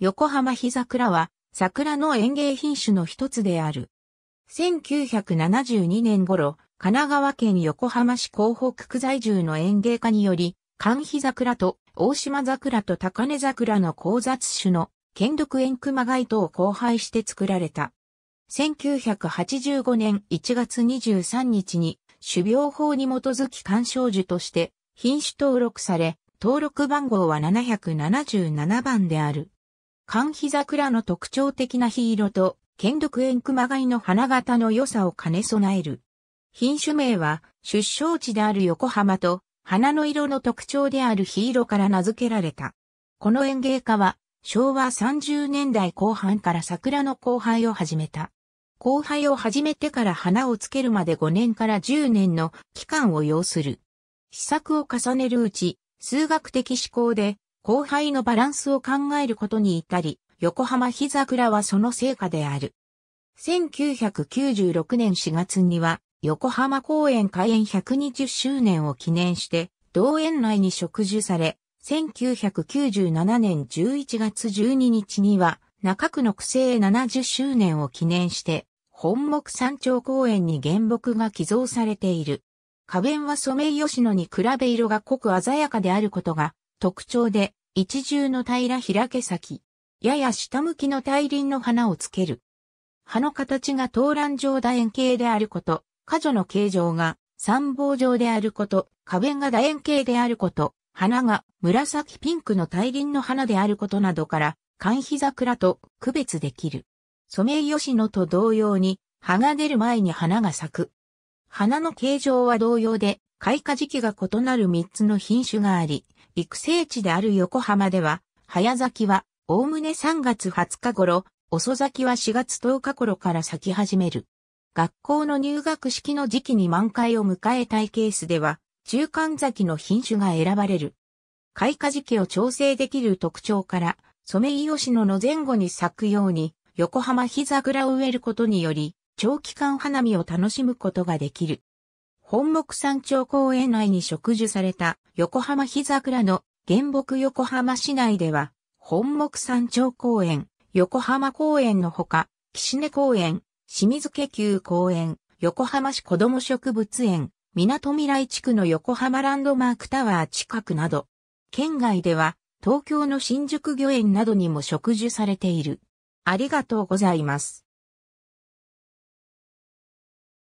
横浜日桜は桜の園芸品種の一つである。1972年頃、神奈川県横浜市港北区在住の園芸家により、寒日桜と大島桜と高根桜の交雑種の剣毒園熊街とを交配して作られた。1985年1月23日に種苗法に基づき鑑賞樹として品種登録され、登録番号は777番である。寒肥桜の特徴的な火色と、剣毒縁熊貝の花形の良さを兼ね備える。品種名は、出生地である横浜と、花の色の特徴である火色から名付けられた。この園芸家は、昭和30年代後半から桜の交配を始めた。交配を始めてから花をつけるまで5年から10年の期間を要する。試作を重ねるうち、数学的思考で後輩のバランスを考えることに至り、横浜日桜はその成果である。1996年4月には、横浜公園開園120周年を記念して、同園内に植樹され、1997年11月12日には、中区の区政70周年を記念して、本木山頂公園に原木が寄贈されている。花弁はソメイヨシノに比べ色が濃く鮮やかであることが特徴で、一重の平開け先。やや下向きの大輪の花をつける。葉の形が東蘭状楕円形であること、花女の形状が三棒状であること、花弁が楕円形であること、花が紫ピンクの大輪の花であることなどから、寒肥桜と区別できる。ソメイヨシノと同様に、葉が出る前に花が咲く。花の形状は同様で、開花時期が異なる3つの品種があり、育成地である横浜では、早咲きは、おおむね3月20日頃、遅咲きは4月10日頃から咲き始める。学校の入学式の時期に満開を迎えたいケースでは、中間咲きの品種が選ばれる。開花時期を調整できる特徴から、ソメイヨシノの前後に咲くように、横浜日桜を植えることにより、長期間花見を楽しむことができる。本木山頂公園内に植樹された横浜日桜の原木横浜市内では、本木山頂公園、横浜公園のほか、岸根公園、清水家旧公園、横浜市子ども植物園、港未来地区の横浜ランドマークタワー近くなど、県外では東京の新宿御苑などにも植樹されている。ありがとうございます。